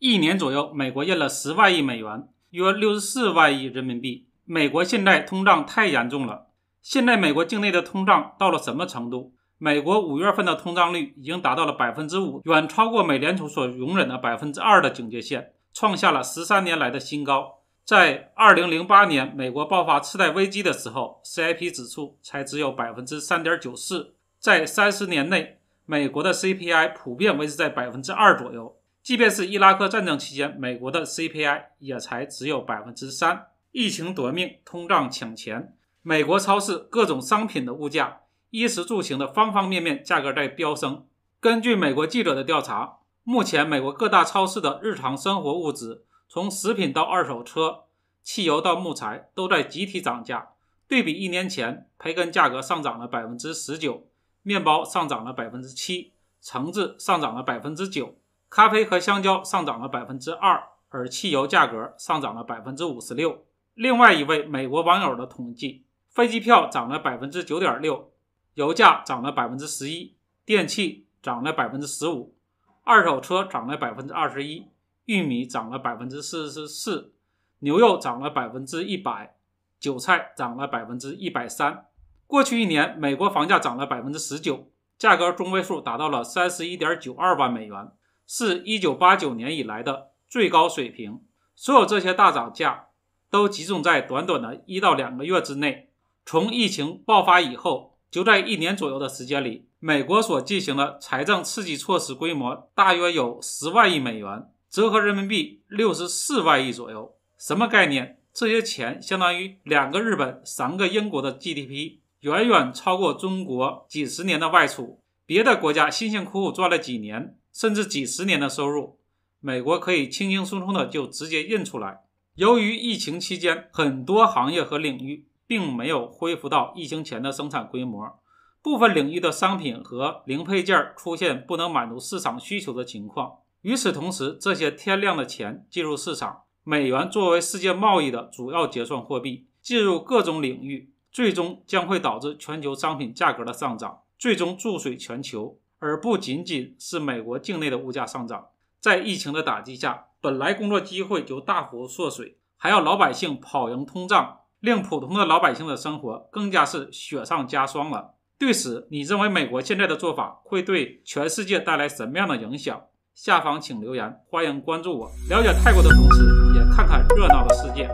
一年左右，美国印了十万亿美元，约六十四万亿人民币。美国现在通胀太严重了。现在美国境内的通胀到了什么程度？美国五月份的通胀率已经达到了百分之五，远超过美联储所容忍的百分之二的警戒线，创下了十三年来的新高。在二零零八年美国爆发次贷危机的时候，CIP 指数才只有百分之三点九四。在三十年内，美国的 CPI 普遍维持在百分之二左右。即便是伊拉克战争期间，美国的 CPI 也才只有百分之三。疫情夺命，通胀抢钱。美国超市各种商品的物价，衣食住行的方方面面价格在飙升。根据美国记者的调查，目前美国各大超市的日常生活物资，从食品到二手车、汽油到木材，都在集体涨价。对比一年前，培根价格上涨了百分之十九，面包上涨了百分之七，橙子上涨了百分之九。咖啡和香蕉上涨了百分之二，而汽油价格上涨了百分之五十六。另外一位美国网友的统计：飞机票涨了百分之九点六，油价涨了百分之十一，电器涨了百分之十五，二手车涨了百分之二十一，玉米涨了百分之四十四，牛肉涨了百分之一百，韭菜涨了百分之一百三。过去一年，美国房价涨了百分之十九，价格中位数达到了三十一点九二万美元。是一九八九年以来的最高水平，所有这些大涨价都集中在短短的一到两个月之内。从疫情爆发以后，就在一年左右的时间里，美国所进行的财政刺激措施规模大约有十万亿美元，折合人民币六十四万亿左右。什么概念？这些钱相当于两个日本、三个英国的 GDP，远远超过中国几十年的外储。别的国家辛辛苦苦赚了几年。甚至几十年的收入，美国可以轻轻松松的就直接印出来。由于疫情期间，很多行业和领域并没有恢复到疫情前的生产规模，部分领域的商品和零配件出现不能满足市场需求的情况。与此同时，这些天量的钱进入市场，美元作为世界贸易的主要结算货币，进入各种领域，最终将会导致全球商品价格的上涨，最终注水全球。而不仅仅是美国境内的物价上涨，在疫情的打击下，本来工作机会就大幅缩水，还要老百姓跑赢通胀，令普通的老百姓的生活更加是雪上加霜了。对此，你认为美国现在的做法会对全世界带来什么样的影响？下方请留言，欢迎关注我，了解泰国的同时，也看看热闹的世界。